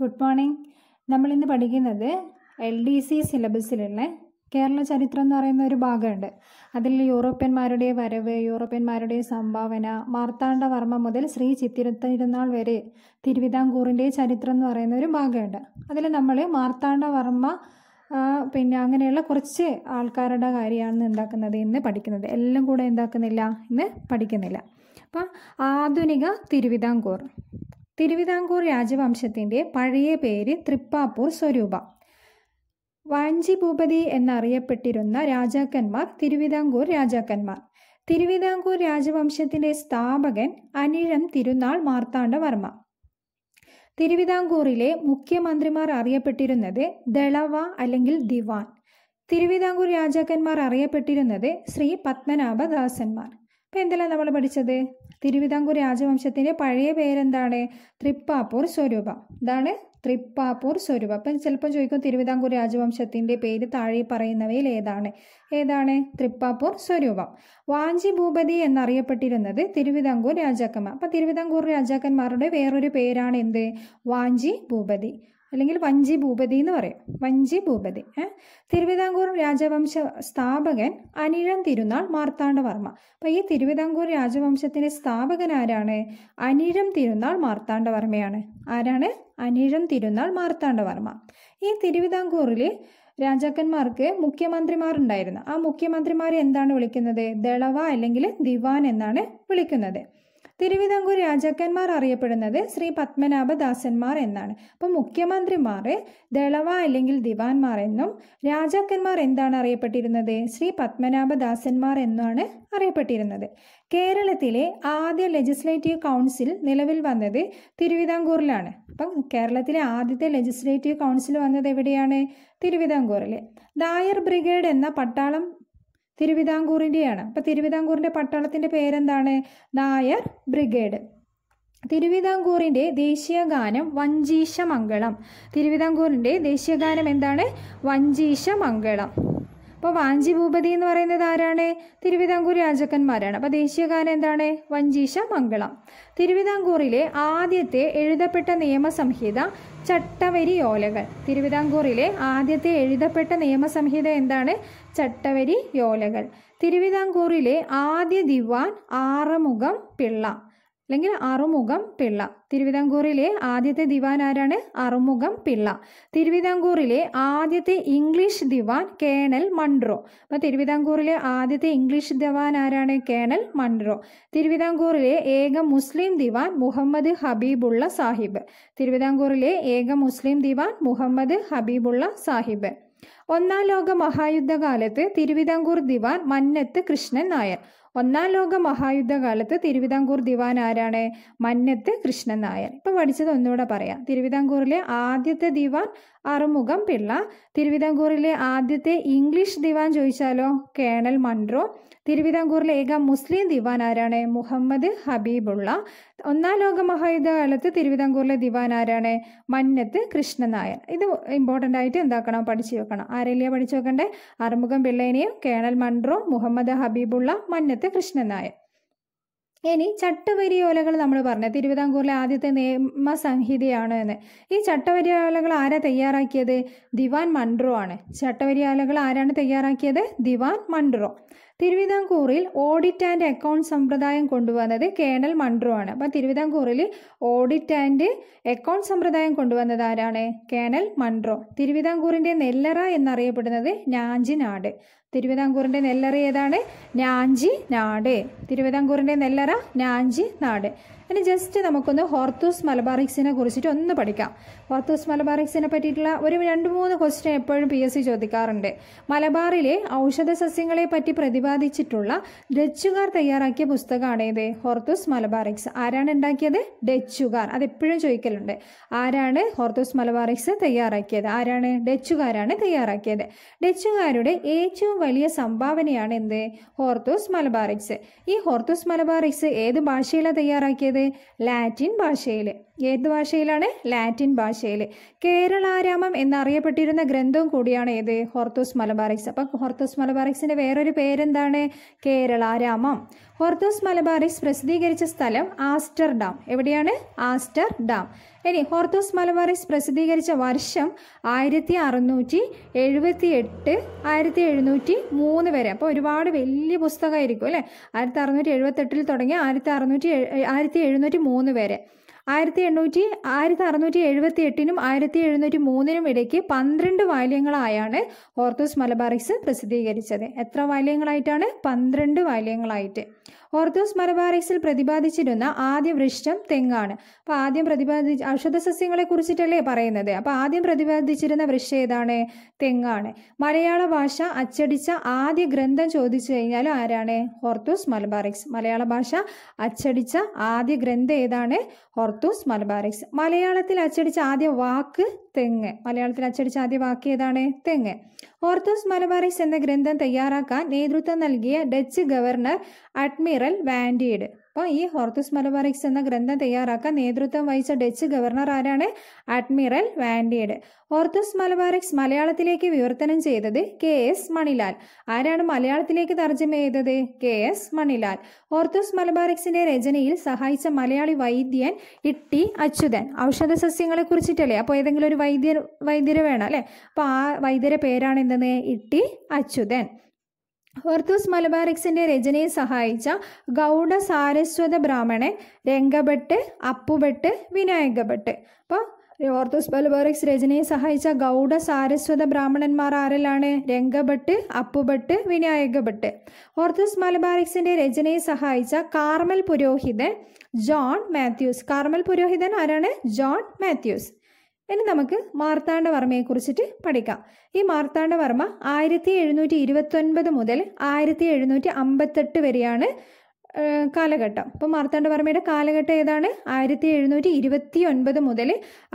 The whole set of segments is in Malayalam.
ഗുഡ് മോർണിംഗ് നമ്മൾ ഇന്ന് പഠിക്കുന്നത് എൽ ഡി സി സിലബസിലുള്ള കേരള ചരിത്രം എന്ന് പറയുന്ന ഒരു ഭാഗമുണ്ട് അതിൽ യൂറോപ്യന്മാരുടെ വരവ് യൂറോപ്യന്മാരുടെ സംഭാവന മാർത്താണ്ഡവർമ്മ മുതൽ ശ്രീ ചിത്തിരുത്തിരുന്നാൾ വരെ തിരുവിതാംകൂറിൻ്റെ ചരിത്രം എന്ന് പറയുന്ന ഒരു ഭാഗമുണ്ട് അതിൽ നമ്മൾ മാർത്താണ്ഡവർമ്മ പിന്നെ അങ്ങനെയുള്ള കുറച്ച് ആൾക്കാരുടെ കാര്യമാണ് എന്താക്കുന്നത് ഇന്ന് പഠിക്കുന്നത് എല്ലാം കൂടെ എന്താക്കുന്നില്ല ഇന്ന് പഠിക്കുന്നില്ല അപ്പം ആധുനിക തിരുവിതാംകൂർ തിരുവിതാംകൂർ രാജവംശത്തിൻ്റെ പഴയ പേര് തൃപ്പാപ്പൂർ സ്വരൂപ വാഞ്ചി ഭൂപതി എന്നറിയപ്പെട്ടിരുന്ന രാജാക്കന്മാർ തിരുവിതാംകൂർ രാജാക്കന്മാർ തിരുവിതാംകൂർ രാജവംശത്തിൻ്റെ സ്ഥാപകൻ അനിഴം തിരുനാൾ മാർത്താണ്ഡവർമ്മ തിരുവിതാംകൂറിലെ മുഖ്യമന്ത്രിമാർ അറിയപ്പെട്ടിരുന്നത് ദളവ അല്ലെങ്കിൽ ദിവാൻ തിരുവിതാംകൂർ രാജാക്കന്മാർ അറിയപ്പെട്ടിരുന്നത് ശ്രീ പത്മനാഭദാസന്മാർ അപ്പോൾ എന്തെല്ലാം നമ്മൾ പഠിച്ചത് തിരുവിതാംകൂർ രാജവംശത്തിൻ്റെ പഴയ പേരെന്താണ് തൃപ്പാപ്പൂർ സ്വരൂപം ഇതാണ് തൃപ്പാപ്പൂർ സ്വരൂപം അപ്പം ചിലപ്പോൾ ചോദിക്കും തിരുവിതാംകൂർ രാജവംശത്തിൻ്റെ പേര് താഴെ പറയുന്നവയിൽ ഏതാണ് ഏതാണ് തൃപ്പാപ്പൂർ സ്വരൂപം വാഞ്ചി ഭൂപതി എന്നറിയപ്പെട്ടിരുന്നത് തിരുവിതാംകൂർ രാജാക്കന്മാർ അപ്പം തിരുവിതാംകൂർ രാജാക്കന്മാരുടെ വേറൊരു പേരാണ് എന്ത് വാഞ്ചി ഭൂപതി അല്ലെങ്കിൽ വഞ്ചി ഭൂപതി എന്ന് പറയും വഞ്ചി ഭൂപതി തിരുവിതാംകൂർ രാജവംശ സ്ഥാപകൻ അനിഴം തിരുനാൾ മാർത്താണ്ഡവർമ്മ അപ്പൊ ഈ തിരുവിതാംകൂർ രാജവംശത്തിന്റെ സ്ഥാപകൻ ആരാണ് അനിഴം തിരുനാൾ മാർത്താണ്ഡവർമ്മയാണ് ആരാണ് അനിഴം തിരുനാൾ മാർത്താണ്ഡവർമ്മ ഈ തിരുവിതാംകൂറിൽ രാജാക്കന്മാർക്ക് മുഖ്യമന്ത്രിമാർ ആ മുഖ്യമന്ത്രിമാരെ എന്താണ് വിളിക്കുന്നത് ദളവ അല്ലെങ്കിൽ ദിവാൻ എന്നാണ് വിളിക്കുന്നത് തിരുവിതാംകൂർ രാജാക്കന്മാർ അറിയപ്പെടുന്നത് ശ്രീ പത്മനാഭദാസന്മാർ എന്നാണ് അപ്പോൾ മുഖ്യമന്ത്രിമാരെ ദളവ അല്ലെങ്കിൽ ദിവാൻമാർ എന്നും രാജാക്കന്മാർ എന്താണ് അറിയപ്പെട്ടിരുന്നത് ശ്രീ പത്മനാഭദാസന്മാർ എന്നാണ് അറിയപ്പെട്ടിരുന്നത് കേരളത്തിലെ ആദ്യ ലെജിസ്ലേറ്റീവ് കൗൺസിൽ നിലവിൽ വന്നത് തിരുവിതാംകൂറിലാണ് അപ്പം കേരളത്തിലെ ആദ്യത്തെ ലെജിസ്ലേറ്റീവ് കൗൺസിൽ വന്നത് എവിടെയാണ് തിരുവിതാംകൂറിൽ ദായർ ബ്രിഗേഡ് എന്ന പട്ടാളം തിരുവിതാംകൂറിൻ്റെയാണ് അപ്പം തിരുവിതാംകൂറിൻ്റെ പട്ടാളത്തിൻ്റെ പേരെന്താണ് നായർ ബ്രിഗേഡ് തിരുവിതാംകൂറിൻ്റെ ദേശീയഗാനം വഞ്ചീശ മംഗളം തിരുവിതാംകൂറിൻ്റെ ദേശീയഗാനം എന്താണ് വഞ്ചീശമംഗളം അപ്പൊ വാഞ്ചി ഭൂപതി എന്ന് പറയുന്നത് ആരാണ് തിരുവിതാംകൂർ രാജാക്കന്മാരാണ് അപ്പോൾ ദേശീയഗാനം എന്താണ് വഞ്ചീഷ മംഗളം തിരുവിതാംകൂറിലെ ആദ്യത്തെ എഴുതപ്പെട്ട നിയമസംഹിത ചട്ടവരി ചട്ടവരിയോലകൾ തിരുവിതാംകൂറിലെ ആദ്യത്തെ എഴുതപ്പെട്ട നിയമസംഹിത എന്താണ് ചട്ടവരി യോലകൾ തിരുവിതാംകൂറിലെ ആദ്യ ദിവാൻ ആറമുഖം പിള്ള അല്ലെങ്കിൽ അറുമുഖം പിള്ള തിരുവിതാംകൂറിലെ ആദ്യത്തെ ദിവാൻ ആരാണ് അറുമുഖം പിള്ള തിരുവിതാംകൂറിലെ ആദ്യത്തെ ഇംഗ്ലീഷ് ദിവാൻ കേണൽ മൺറോ അപ്പോൾ തിരുവിതാംകൂറിലെ ആദ്യത്തെ ഇംഗ്ലീഷ് ദിവാൻ ആരാണ് കേണൽ മൺറോ തിരുവിതാംകൂറിലെ ഏക മുസ്ലിം ദിവാൻ മുഹമ്മദ് ഹബീബുള്ള സാഹിബ് തിരുവിതാംകൂറിലെ ഏക മുസ്ലിം ദിവാൻ മുഹമ്മദ് ഹബീബുള്ള സാഹിബ് ഒന്നാം ലോക മഹായുദ്ധകാലത്ത് തിരുവിതാംകൂർ ദിവാൻ മന്നത്ത് കൃഷ്ണൻ നായർ ഒന്നാം ലോക മഹായുദ്ധകാലത്ത് തിരുവിതാംകൂർ ദിവാൻ ആരാണ് മന്നത്ത് കൃഷ്ണൻ നായർ ഇപ്പൊ പഠിച്ചത് ഒന്നുകൂടെ പറയാം തിരുവിതാംകൂറിലെ ആദ്യത്തെ ദിവാൻ അറുമുഖം പിള്ള തിരുവിതാംകൂറിലെ ആദ്യത്തെ ഇംഗ്ലീഷ് ദിവാൻ ചോദിച്ചാലോ കേണൽ മൺട്രോ തിരുവിതാംകൂറിലെ ഏക മുസ്ലിം ദിവാൻ ആരാണ് മുഹമ്മദ് ഹബീബുള്ള ഒന്നാം ലോക മഹായുദ്ധകാലത്ത് തിരുവിതാംകൂറിലെ ദിവാൻ ആരാണ് മന്നത്ത് കൃഷ്ണൻ നായർ ഇത് ഇമ്പോർട്ടൻ്റ് ആയിട്ട് എന്താക്കണം പഠിച്ചു വെക്കണം ആരെല്ലാം പഠിച്ചു വെക്കണ്ടേ അറുമുഖം പിള്ളേനെയും കേണൽ മൺട്രോ മുഹമ്മദ് ഹബീബുള്ള മന്നത്ത് ആദ്യത്തെ കൃഷ്ണൻ നായർ ഇനി ചട്ടവരിയോലകൾ നമ്മൾ പറഞ്ഞത് തിരുവിതാംകൂറിലെ ആദ്യത്തെ നിയമസംഹിതയാണ് എന്ന് ഈ ചട്ടവരിയോലകൾ ആരാ തയ്യാറാക്കിയത് ദിവാൻ മൺട്രോ ആണ് ചട്ടവരിയോലകൾ ആരാണ് തയ്യാറാക്കിയത് ദിവാൻ മൺട്രോ തിരുവിതാംകൂറിൽ ഓഡിറ്റ് ആൻഡ് അക്കൗണ്ട് സമ്പ്രദായം കൊണ്ടുവന്നത് കേണൽ മൺട്രോ ആണ് അപ്പം തിരുവിതാംകൂറിൽ ഓഡിറ്റ് ആൻഡ് അക്കൗണ്ട് സമ്പ്രദായം കൊണ്ടുവന്നത് ആരാണ് കേണൽ മൺട്രോ തിരുവിതാംകൂറിൻ്റെ നെല്ലറ എന്നറിയപ്പെടുന്നത് ഞാഞ്ചിനാട് തിരുവിതാംകൂറിൻ്റെ നെല്ലറ ഏതാണ് ഞാഞ്ചി നാട് തിരുവിതാംകൂറിൻ്റെ നെല്ലറ ഞാഞ്ചി നാട് ഇനി ജസ്റ്റ് നമുക്കൊന്ന് ഹോർത്തൂസ് മലബാറിക്സിനെ കുറിച്ചിട്ട് ഒന്ന് പഠിക്കാം ഹോർത്തൂസ് മലബാറിക്സിനെ പറ്റിയിട്ടുള്ള ഒരു രണ്ട് മൂന്ന് ക്വസ്റ്റ്യൻ എപ്പോഴും പി എസ് സി ചോദിക്കാറുണ്ട് മലബാറിലെ ഔഷധ സസ്യങ്ങളെ പറ്റി പ്രതിപാദിച്ചിട്ടുള്ള ഡച്ചുകാർ തയ്യാറാക്കിയ പുസ്തകമാണ് ഏത് ഹോർത്തൂസ് മലബാറിക്സ് ആരാണ് ഉണ്ടാക്കിയത് ഡച്ചുകാർ അതെപ്പോഴും ചോദിക്കലുണ്ട് ആരാണ് ഹോർത്തൂസ് മലബാറിക്സ് തയ്യാറാക്കിയത് ആരാണ് ഡച്ചുകാരാണ് തയ്യാറാക്കിയത് ഡച്ചുകാരുടെ ഏറ്റവും വലിയ സംഭാവനയാണ് എന്ത് ഹോർത്തൂസ് മലബാറിക്സ് ഈ ഹോർത്തൂസ് മലബാറിക്സ് ഏത് ഭാഷയിലാണ് തയ്യാറാക്കിയത് ഏത് ലാറ്റിൻ ഭാഷയിൽ ഏത് ഭാഷയിലാണ് ലാറ്റിൻ ഭാഷയിൽ കേരളാരാമം എന്നറിയപ്പെട്ടിരുന്ന ഗ്രന്ഥവും കൂടിയാണ് ഏത് ഹോർത്തൂസ് മലബാറിക്സ് അപ്പം ഹോർത്തൂസ് മലബാറിക്സിൻ്റെ വേറൊരു പേരെന്താണ് കേരളാരാമം ഹോർത്തോസ് മലബാറിസ് പ്രസിദ്ധീകരിച്ച സ്ഥലം ആസ്റ്റർ ഡാം എവിടെയാണ് ആസ്റ്റർ ഡാം ഇനി ഹോർത്തോസ് മലബാറിസ് പ്രസിദ്ധീകരിച്ച വർഷം ആയിരത്തി അറുന്നൂറ്റി എഴുപത്തി എട്ട് ആയിരത്തി എഴുന്നൂറ്റി മൂന്ന് വരെ അപ്പോൾ ഒരുപാട് വലിയ പുസ്തകമായിരിക്കും അല്ലേ ആയിരത്തി അറുന്നൂറ്റി എഴുപത്തെട്ടിൽ തുടങ്ങി ആയിരത്തി അറുന്നൂറ്റി ആയിരത്തി എഴുന്നൂറ്റി മൂന്ന് വരെ ആയിരത്തി എണ്ണൂറ്റി ആയിരത്തി അറുന്നൂറ്റി എഴുപത്തി എട്ടിനും ആയിരത്തി എഴുന്നൂറ്റി മൂന്നിനും ഇടയ്ക്ക് പന്ത്രണ്ട് വാല്യങ്ങളായാണ് ഓർത്തോസ് മലബാറിക്സ് പ്രസിദ്ധീകരിച്ചത് എത്ര വാല്യങ്ങളായിട്ടാണ് പന്ത്രണ്ട് വാല്യങ്ങളായിട്ട് ഓർത്തോസ് മലബാറിക്സിൽ പ്രതിപാദിച്ചിരുന്ന ആദ്യ വൃക്ഷം തെങ്ങാണ് അപ്പൊ ആദ്യം പ്രതിപാദി ഔഷധ സസ്യങ്ങളെ കുറിച്ചിട്ടല്ലേ പറയുന്നത് അപ്പൊ ആദ്യം പ്രതിപാദിച്ചിരുന്ന വൃക്ഷം ഏതാണ് തെങ്ങാണ് മലയാള ഭാഷ അച്ചടിച്ച ആദ്യ ഗ്രന്ഥം ചോദിച്ചു കഴിഞ്ഞാൽ ആരാണ് ഹോർത്തൂസ് മലബാറിക്സ് മലയാള ഭാഷ അച്ചടിച്ച ആദ്യ ഗ്രന്ഥം ഏതാണ് ഹോർത്തൂസ് മലബാറിക്സ് മലയാളത്തിൽ അച്ചടിച്ച ആദ്യ വാക്ക് തെങ്ങ് മലയാളത്തിൽ അച്ചടിച്ച ആദ്യ വാക്ക് ഏതാണ് തെങ്ങ് ഓർത്തോസ് മലബാറിക്സ് എന്ന ഗ്രന്ഥം തയ്യാറാക്കാൻ നേതൃത്വം നൽകിയ ഡച്ച് ഗവർണർ അഡ്മിർ അഡ്മിറൽ വാൻഡീഡ് അപ്പോൾ ഈ ഹോർത്തൂസ് മലബാറിക്സ് എന്ന ഗ്രന്ഥം തയ്യാറാക്കാൻ നേതൃത്വം വഹിച്ച ഡച്ച് ഗവർണർ ആരാണ് അഡ്മിറൽ വാൻഡീഡ് ഹോർത്തൂസ് മലബാറിക്സ് മലയാളത്തിലേക്ക് വിവർത്തനം ചെയ്തത് കെ എസ് മണിലാൽ ആരാണ് മലയാളത്തിലേക്ക് തർജ്ജമ ചെയ്തത് കെ എസ് മണിലാൽ ഹോർത്തൂസ് മലബാറിക്സിന്റെ രചനയിൽ സഹായിച്ച മലയാളി വൈദ്യൻ ഇട്ടി അച്യുതൻ ഔഷധ സസ്യങ്ങളെ കുറിച്ചിട്ടല്ലേ അപ്പോൾ ഏതെങ്കിലും ഒരു വൈദ്യ വൈദ്യര് വേണം അല്ലേ അപ്പോൾ ആ വൈദ്യരെ പേരാണ് എന്തെന്ന് ഇട്ടി അച്യുതൻ ഓർത്തോസ് മലബാറിക്സിന്റെ രചനയെ സഹായിച്ച ഗൗഡ സാരസ്വത ബ്രാഹ്മണൻ രംഗഭട്ട് അപ്പുഭട്ട് വിനായകഭട്ട് അപ്പോൾ ഓർത്തോസ് മലബാറിക്സ് രചനയെ സഹായിച്ച ഗൗഡ സാരസ്വത ബ്രാഹ്മണന്മാർ ആരെല്ലാണ് രംഗഭട്ട് അപ്പുഭട്ട് വിനായകഭട്ട് ഓർത്തോസ് മലബാറിക്സിന്റെ രചനയെ സഹായിച്ച കാർമൽ പുരോഹിതൻ ജോൺ മാത്യൂസ് കാർമൽ പുരോഹിതൻ ആരാണ് ജോൺ മാത്യൂസ് ഇനി നമുക്ക് മാർത്താണ്ഡവർമ്മയെ കുറിച്ചിട്ട് പഠിക്കാം ഈ മാർത്താണ്ഡവർമ്മ ആയിരത്തി എഴുന്നൂറ്റി ഇരുപത്തൊൻപത് മുതൽ ആയിരത്തി എഴുന്നൂറ്റി അമ്പത്തെട്ട് വരെയാണ് കാലഘട്ടം അപ്പോൾ മാർത്താണ്ഡവർമ്മയുടെ കാലഘട്ടം ഏതാണ് ആയിരത്തി എഴുന്നൂറ്റി ഇരുപത്തി ഒൻപത് മുതൽ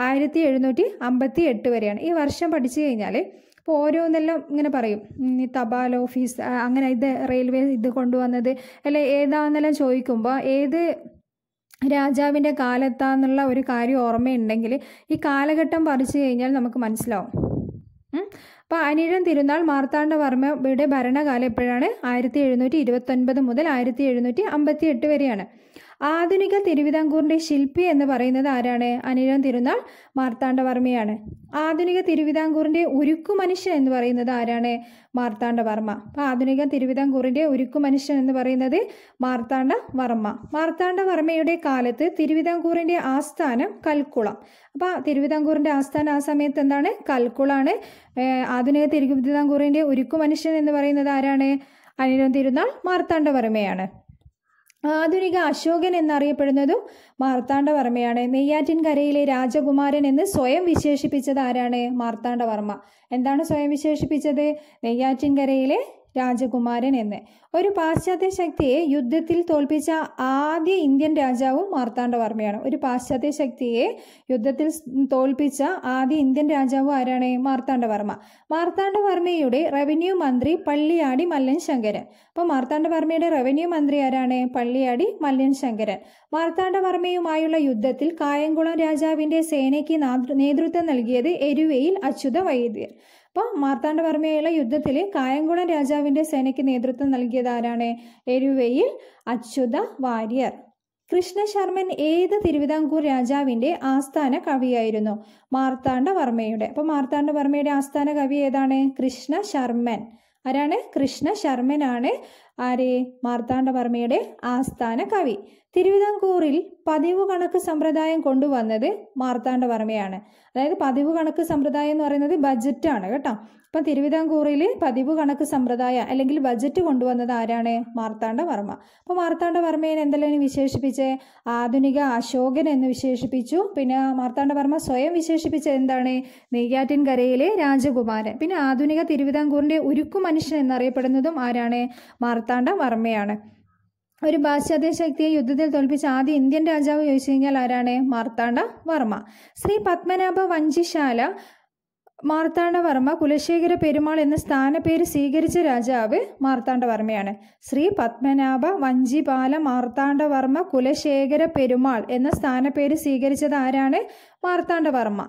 ആയിരത്തി എഴുന്നൂറ്റി അമ്പത്തി എട്ട് വരെയാണ് ഈ വർഷം പഠിച്ചു കഴിഞ്ഞാൽ ഇപ്പോൾ ഓരോന്നെല്ലാം ഇങ്ങനെ പറയും ഈ തപാൽ ഓഫീസ് അങ്ങനെ ഇത് റെയിൽവേ ഇത് കൊണ്ടുവന്നത് അല്ലെ ഏതാണെന്നെല്ലാം ചോദിക്കുമ്പോൾ ഏത് രാജാവിൻ്റെ കാലത്താന്നുള്ള ഒരു കാര്യം ഓർമ്മയുണ്ടെങ്കിൽ ഈ കാലഘട്ടം പറിച്ചു കഴിഞ്ഞാൽ നമുക്ക് മനസ്സിലാവും അപ്പോൾ അനിഴം തിരുനാൾ മാർത്താണ്ഡവർമ്മയുടെ ഭരണകാലം എപ്പോഴാണ് ആയിരത്തി എഴുന്നൂറ്റി ഇരുപത്തൊൻപത് മുതൽ ആയിരത്തി എഴുന്നൂറ്റി അമ്പത്തി എട്ട് വരെയാണ് ആധുനിക തിരുവിതാംകൂറിൻ്റെ ശില്പി എന്ന് പറയുന്നത് ആരാണ് അനിഴം തിരുനാൾ മാർത്താണ്ഡവർമ്മയാണ് ആധുനിക തിരുവിതാംകൂറിൻ്റെ ഉരുക്കു മനുഷ്യൻ എന്ന് പറയുന്നത് ആരാണ് മാർത്താണ്ഡവർമ്മ അപ്പം ആധുനിക തിരുവിതാംകൂറിൻ്റെ ഉരുക്കു മനുഷ്യൻ എന്ന് പറയുന്നത് മാർത്താണ്ഡവർമ്മ മാർത്താണ്ഡവർമ്മയുടെ കാലത്ത് തിരുവിതാംകൂറിൻ്റെ ആസ്ഥാനം കൽക്കുളം അപ്പോൾ തിരുവിതാംകൂറിൻ്റെ ആസ്ഥാനം ആ സമയത്ത് എന്താണ് കൽക്കുളാണ് ആധുനിക തിരുവിതാംകൂറിൻ്റെ ഉരുക്കു മനുഷ്യൻ എന്ന് പറയുന്നത് ആരാണ് അനിരം തിരുനാൾ മാർത്താണ്ഡവർമ്മയാണ് ആധുനിക അശോകൻ എന്നറിയപ്പെടുന്നതും മാർത്താണ്ഡവർമ്മയാണ് നെയ്യാറ്റിൻകരയിലെ രാജകുമാരൻ എന്ന് സ്വയം വിശേഷിപ്പിച്ചത് ആരാണ് മാർത്താണ്ഡവർമ്മ എന്താണ് സ്വയം വിശേഷിപ്പിച്ചത് നെയ്യാറ്റിൻകരയിലെ രാജകുമാരൻ എന്ന് ഒരു പാശ്ചാത്യ ശക്തിയെ യുദ്ധത്തിൽ തോൽപ്പിച്ച ആദ്യ ഇന്ത്യൻ രാജാവും മാർത്താണ്ഡവർമ്മയാണ് ഒരു പാശ്ചാത്യ ശക്തിയെ യുദ്ധത്തിൽ തോൽപ്പിച്ച ആദ്യ ഇന്ത്യൻ രാജാവ് ആരാണ് മാർത്താണ്ഡവർമ്മ മാർത്താണ്ഡവർമ്മയുടെ റവന്യൂ മന്ത്രി പള്ളിയാടി മല്ലൻ ശങ്കരൻ അപ്പോൾ മാർത്താണ്ഡവർമ്മയുടെ റവന്യൂ മന്ത്രി ആരാണ് പള്ളിയാടി മല്ലൻ ശങ്കരൻ മാർത്താണ്ഡവർമ്മയുമായുള്ള യുദ്ധത്തിൽ കായംകുളം രാജാവിന്റെ സേനയ്ക്ക് നേതൃത്വം നൽകിയത് എരുവയിൽ അച്യുത വൈദ്യർ അപ്പോൾ മാർത്താണ്ഡവർമ്മയുള്ള യുദ്ധത്തിൽ കായംകുളം രാജാവിൻ്റെ സേനയ്ക്ക് നേതൃത്വം നൽകിയത് ആരാണ് എരുവയിൽ അച്യുത വാര്യർ കൃഷ്ണശർമ്മൻ ഏത് തിരുവിതാംകൂർ രാജാവിന്റെ ആസ്ഥാന കവിയായിരുന്നു മാർത്താണ്ഡവർമ്മയുടെ അപ്പോൾ മാർത്താണ്ഡവർമ്മയുടെ ആസ്ഥാന കവി ഏതാണ് കൃഷ്ണ ശർമ്മൻ ആരാണ് കൃഷ്ണ ശർമ്മനാണ് ആരെ മാർത്താണ്ഡവർമ്മയുടെ ആസ്ഥാന കവി തിരുവിതാംകൂറിൽ പതിവ് കണക്ക് സമ്പ്രദായം കൊണ്ടുവന്നത് മാർത്താണ്ഡവർമ്മയാണ് അതായത് പതിവ് കണക്ക് സമ്പ്രദായം എന്ന് പറയുന്നത് ബജറ്റാണ് കേട്ടോ അപ്പൊ തിരുവിതാംകൂറിൽ പതിവ് കണക്ക് സമ്പ്രദായം അല്ലെങ്കിൽ ബജറ്റ് കൊണ്ടുവന്നത് ആരാണ് മാർത്താണ്ഡവർമ്മ അപ്പോൾ മാർത്താണ്ഡവർമ്മയെ എന്തെല്ലാം വിശേഷിപ്പിച്ചത് ആധുനിക അശോകൻ എന്ന് വിശേഷിപ്പിച്ചു പിന്നെ മാർത്താണ്ഡവർമ്മ സ്വയം വിശേഷിപ്പിച്ചത് എന്താണ് നെയ്യാറ്റിൻകരയിലെ രാജകുമാരൻ പിന്നെ ആധുനിക തിരുവിതാംകൂറിന്റെ ഉരുക്കു മനുഷ്യൻ എന്നറിയപ്പെടുന്നതും ആരാണ് മാർ മാർത്താണ്ഡ വർമ്മയാണ് ഒരു പാശ്ചാത്യ ശക്തിയെ യുദ്ധത്തിൽ തോൽപ്പിച്ച ആദ്യ ഇന്ത്യൻ രാജാവ് ചോദിച്ചു കഴിഞ്ഞാൽ ആരാണ് മാർത്താണ്ഡ വർമ്മ ശ്രീ പത്മനാഭ വഞ്ചിശാല മാർത്താണ്ഡവർമ്മ കുലശേഖര പെരുമാൾ എന്ന സ്ഥാനപ്പേര് സ്വീകരിച്ച രാജാവ് മാർത്താണ്ഡവർമ്മയാണ് ശ്രീ പത്മനാഭ വഞ്ചിപാല മാർത്താണ്ഡവർമ്മ കുലശേഖര പെരുമാൾ എന്ന സ്ഥാനപ്പേര് സ്വീകരിച്ചത് ആരാണ് മാർത്താണ്ഡവർമ്മ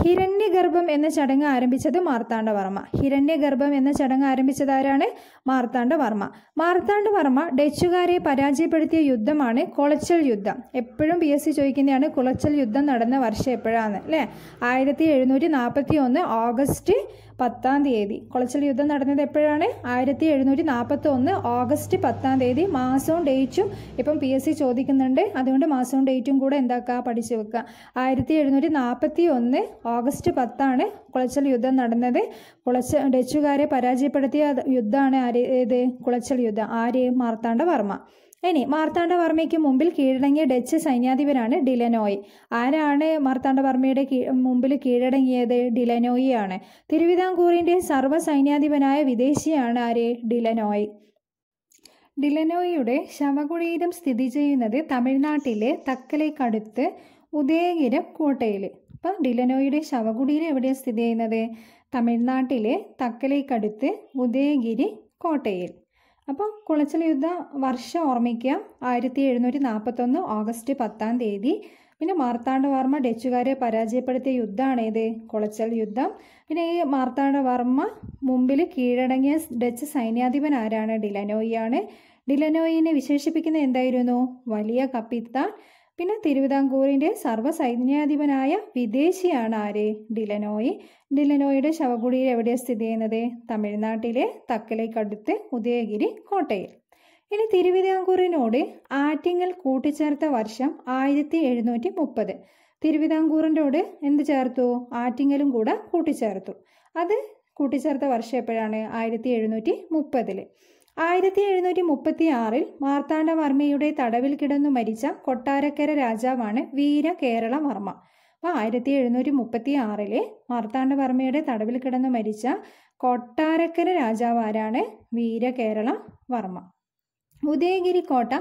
ഹിരണ്യഗർഭം എന്ന ചടങ്ങ് ആരംഭിച്ചത് മാർത്താണ്ഡവർമ്മ ഹിരണ്യഗർഭം എന്ന ചടങ്ങ് ആരംഭിച്ചത് ആരാണ് മാർത്താണ്ഡവർമ്മ മാർത്താണ്ഡവർമ്മ ഡച്ചുകാരെ പരാജയപ്പെടുത്തിയ യുദ്ധമാണ് കുളച്ചൽ യുദ്ധം എപ്പോഴും പി എസ് സി ചോദിക്കുന്നതാണ് കുളച്ചൽ യുദ്ധം നടന്ന വർഷം എപ്പോഴാണ് അല്ലേ ആയിരത്തി എഴുന്നൂറ്റി നാൽപ്പത്തി ഒന്ന് ഓഗസ്റ്റ് പത്താം തീയതി കുളച്ചിൽ യുദ്ധം നടന്നത് എപ്പോഴാണ് ആയിരത്തി എഴുന്നൂറ്റി നാൽപ്പത്തി ഒന്ന് ഓഗസ്റ്റ് പത്താം തീയതി മാസവും ഡേറ്റും ഇപ്പം പി എസ് സി ചോദിക്കുന്നുണ്ട് അതുകൊണ്ട് മാസവും ഡേറ്റും കൂടെ എന്താക്കുക പഠിച്ചു വെക്കുക ആയിരത്തി എഴുന്നൂറ്റി നാൽപ്പത്തി ഒന്ന് ഓഗസ്റ്റ് പത്താണ് കുളച്ചൽ യുദ്ധം നടന്നത് കുളച്ച ഡച്ചുകാരെ പരാജയപ്പെടുത്തിയ യുദ്ധമാണ് ആര് ഏത് കുളച്ചൽ യുദ്ധം ആര് മാർത്താണ്ഡ വർമ്മ ഇനി മാർത്താണ്ഡവർമ്മയ്ക്ക് മുമ്പിൽ കീഴടങ്ങിയ ഡച്ച് സൈന്യാധിപരാണ് ഡിലനോയ് ആരാണ് മാർത്താണ്ഡവർമ്മയുടെ മുമ്പിൽ കീഴടങ്ങിയത് ഡിലനോയി ആണ് തിരുവിതാംകൂറിൻ്റെ സർവ്വ സൈന്യാധിപനായ വിദേശിയാണ് ആര് ഡിലനോയ് ഡിലനോയിയുടെ ശവകുടീരം സ്ഥിതി ചെയ്യുന്നത് തമിഴ്നാട്ടിലെ തക്കലേക്കടുത്ത് ഉദയഗിരം കോട്ടയിൽ ഇപ്പം ഡിലനോയിയുടെ ശവകുടീരം എവിടെയാണ് സ്ഥിതി ചെയ്യുന്നത് തമിഴ്നാട്ടിലെ തക്കലേക്കടുത്ത് ഉദയഗിരി കോട്ടയിൽ അപ്പോൾ കുളച്ചൽ യുദ്ധ വർഷം ഓർമ്മിക്കുക ആയിരത്തി എഴുന്നൂറ്റി നാൽപ്പത്തൊന്ന് ഓഗസ്റ്റ് പത്താം തീയതി പിന്നെ മാർത്താണ്ഡവർമ്മ ഡച്ചുകാരെ പരാജയപ്പെടുത്തിയ യുദ്ധമാണ് ഇത് കുളച്ചൽ യുദ്ധം പിന്നെ ഈ മാർത്താണ്ഡവർമ്മ മുമ്പിൽ കീഴടങ്ങിയ ഡച്ച് സൈന്യാധിപൻ ആരാണ് ഡിലനോയി ആണ് ഡിലനോയിനെ വിശേഷിപ്പിക്കുന്ന എന്തായിരുന്നു വലിയ കപ്പിത്താൻ പിന്നെ തിരുവിതാംകൂറിൻ്റെ സർവ്വസൈന്യാധിപനായ വിദേശിയാണ് ആര് ഡിലനോയി ഡിലനോയുടെ ശവകുടിയിൽ എവിടെ സ്ഥിതി ചെയ്യുന്നത് തമിഴ്നാട്ടിലെ തക്കലേക്കടുത്ത് ഉദയഗിരി കോട്ടയിൽ ഇനി തിരുവിതാംകൂറിനോട് ആറ്റിങ്ങൽ കൂട്ടിച്ചേർത്ത വർഷം ആയിരത്തി എഴുന്നൂറ്റി മുപ്പത് തിരുവിതാംകൂറിനോട് എന്ത് ചേർത്തു ആറ്റിങ്ങലും കൂടെ കൂട്ടിച്ചേർത്തു അത് കൂട്ടിച്ചേർത്ത വർഷം എപ്പോഴാണ് ആയിരത്തി എഴുന്നൂറ്റി മുപ്പതിൽ ആയിരത്തി എഴുന്നൂറ്റി മുപ്പത്തി ആറിൽ മാർത്താണ്ഡവർമ്മയുടെ തടവിൽ കിടന്നു മരിച്ച കൊട്ടാരക്കര രാജാവാണ് വീര കേരള വർമ്മ അപ്പോൾ ആയിരത്തി എഴുന്നൂറ്റി മുപ്പത്തി ആറിലെ മാർത്താണ്ഡവർമ്മയുടെ തടവിൽ കിടന്നു മരിച്ച കൊട്ടാരക്കര രാജാവാരാണ് വീര കേരള വർമ്മ ഉദയഗിരി കോട്ട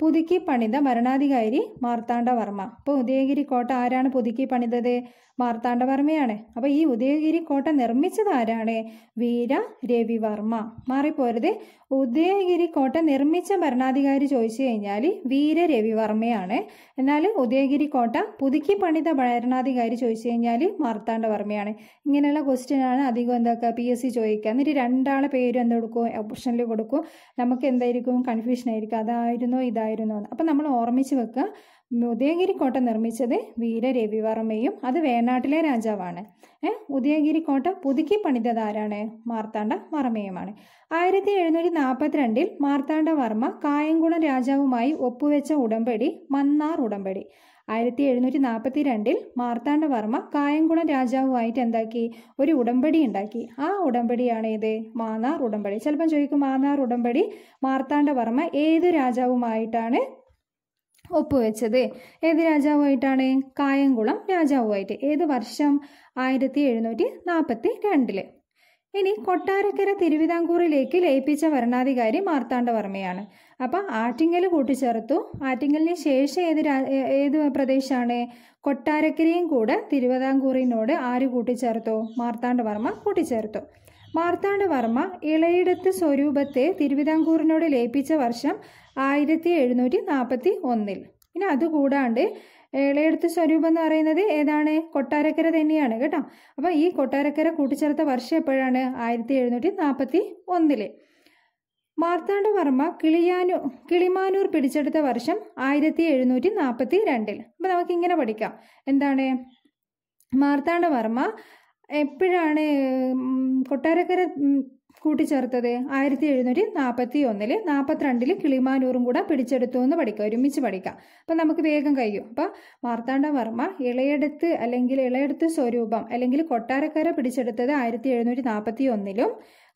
പുതുക്കി പണിത ഭരണാധികാരി മാർത്താണ്ഡവർമ്മ അപ്പോൾ ഉദയഗിരി കോട്ട ആരാണ് പുതുക്കി പണിതത് മാർത്താണ്ഡവർമ്മയാണ് അപ്പോൾ ഈ ഉദയഗിരി കോട്ട നിർമ്മിച്ചത് ആരാണ് വീര രവിവർമ്മ മാറിപ്പോരുത് ഉദയഗിരി കോട്ട നിർമ്മിച്ച ഭരണാധികാരി ചോദിച്ചു കഴിഞ്ഞാൽ വീര രവിവർമ്മയാണ് എന്നാൽ ഉദയഗിരി കോട്ട പുതുക്കി പണിത ഭരണാധികാരി ചോദിച്ചു കഴിഞ്ഞാൽ മാർത്താണ്ഡവർമ്മയാണ് ഇങ്ങനെയുള്ള ക്വസ്റ്റ്യൻ ആണ് അധികം എന്താക്കുക പി എസ് സി ചോദിക്കുക എന്നിട്ട് രണ്ടാളെ പേര് എന്തെടുക്കും ഓപ്ഷനിൽ കൊടുക്കും നമുക്ക് എന്തായിരിക്കും കൺഫ്യൂഷൻ ആയിരിക്കും അതായിരുന്നോ ഇതായിരുന്നോ അപ്പം നമ്മൾ ഓർമ്മിച്ച് വെക്കുക ഉദയഗിരി കോട്ട നിർമ്മിച്ചത് വീരരവിവർമ്മയും അത് വേണാട്ടിലെ രാജാവാണ് ഉദയഗിരി കോട്ട പുതുക്കി പണിതത് ആരാണ് മാർത്താണ്ഡ വർമ്മയുമാണ് ആയിരത്തി എഴുന്നൂറ്റി നാൽപ്പത്തിരണ്ടിൽ മാർത്താണ്ഡ വർമ്മ കായംകുളം രാജാവുമായി ഒപ്പുവെച്ച ഉടമ്പടി മന്നാർ ഉടമ്പടി ആയിരത്തി എഴുന്നൂറ്റി നാൽപ്പത്തി രണ്ടിൽ വർമ്മ കായംകുളം രാജാവുമായിട്ട് എന്താക്കി ഒരു ഉടമ്പടി ഉണ്ടാക്കി ആ ഉടമ്പടിയാണ് ഇത് മാന്നാർ ഉടമ്പടി ചിലപ്പം ചോദിക്കും മാന്നാർ ഉടമ്പടി വർമ്മ ഏത് രാജാവുമായിട്ടാണ് ഒപ്പുവെച്ചത് ഏത് രാജാവുമായിട്ടാണ് കായംകുളം രാജാവുമായിട്ട് ഏത് വർഷം ആയിരത്തി എഴുന്നൂറ്റി നാൽപ്പത്തി രണ്ടില് ഇനി കൊട്ടാരക്കര തിരുവിതാംകൂറിലേക്ക് ലയിപ്പിച്ച ഭരണാധികാരി മാർത്താണ്ഡവർമ്മയാണ് അപ്പം ആറ്റിങ്ങൽ കൂട്ടിച്ചേർത്തു ആറ്റിങ്ങലിന് ശേഷം ഏത് ഏത് പ്രദേശമാണ് കൊട്ടാരക്കരയും കൂടെ തിരുവിതാംകൂറിനോട് ആര് കൂട്ടിച്ചേർത്തു മാർത്താണ്ഡവർമ്മ കൂട്ടിച്ചേർത്തു മാർത്താണ്ഡവർമ്മ ഇളയിടത്ത് സ്വരൂപത്തെ തിരുവിതാംകൂറിനോട് ലയിപ്പിച്ച വർഷം ആയിരത്തി എഴുന്നൂറ്റി നാൽപ്പത്തി ഒന്നിൽ പിന്നെ അതുകൂടാണ്ട് ഏളയെടുത്ത് സ്വരൂപം എന്ന് പറയുന്നത് ഏതാണ് കൊട്ടാരക്കര തന്നെയാണ് കേട്ടോ അപ്പോൾ ഈ കൊട്ടാരക്കര കൂട്ടിച്ചേർത്ത വർഷം എപ്പോഴാണ് ആയിരത്തി എഴുന്നൂറ്റി നാൽപ്പത്തി ഒന്നില് മാർത്താണ്ഡവർമ്മ കിളിയാനു കിളിമാനൂർ പിടിച്ചെടുത്ത വർഷം ആയിരത്തി എഴുന്നൂറ്റി നാൽപ്പത്തി രണ്ടിൽ അപ്പോൾ നമുക്കിങ്ങനെ പഠിക്കാം എന്താണ് മാർത്താണ്ഡവർമ്മ എപ്പോഴാണ് കൊട്ടാരക്കര കൂട്ടിച്ചേർത്തത് ആയിരത്തി എഴുന്നൂറ്റി നാൽപ്പത്തി ഒന്നില് നാൽപ്പത്തിരണ്ടില് കിളിമാനൂറും കൂടെ പിടിച്ചെടുത്തു എന്ന് പഠിക്കുക ഒരുമിച്ച് പഠിക്കാം അപ്പം നമുക്ക് വേഗം കഴിയും അപ്പം മാർത്താണ്ഡവർമ്മ ഇളയെടുത്ത് അല്ലെങ്കിൽ ഇളയെടുത്ത് സ്വരൂപം അല്ലെങ്കിൽ കൊട്ടാരക്കാരെ പിടിച്ചെടുത്തത് ആയിരത്തി എഴുന്നൂറ്റി നാൽപ്പത്തി ഒന്നിലും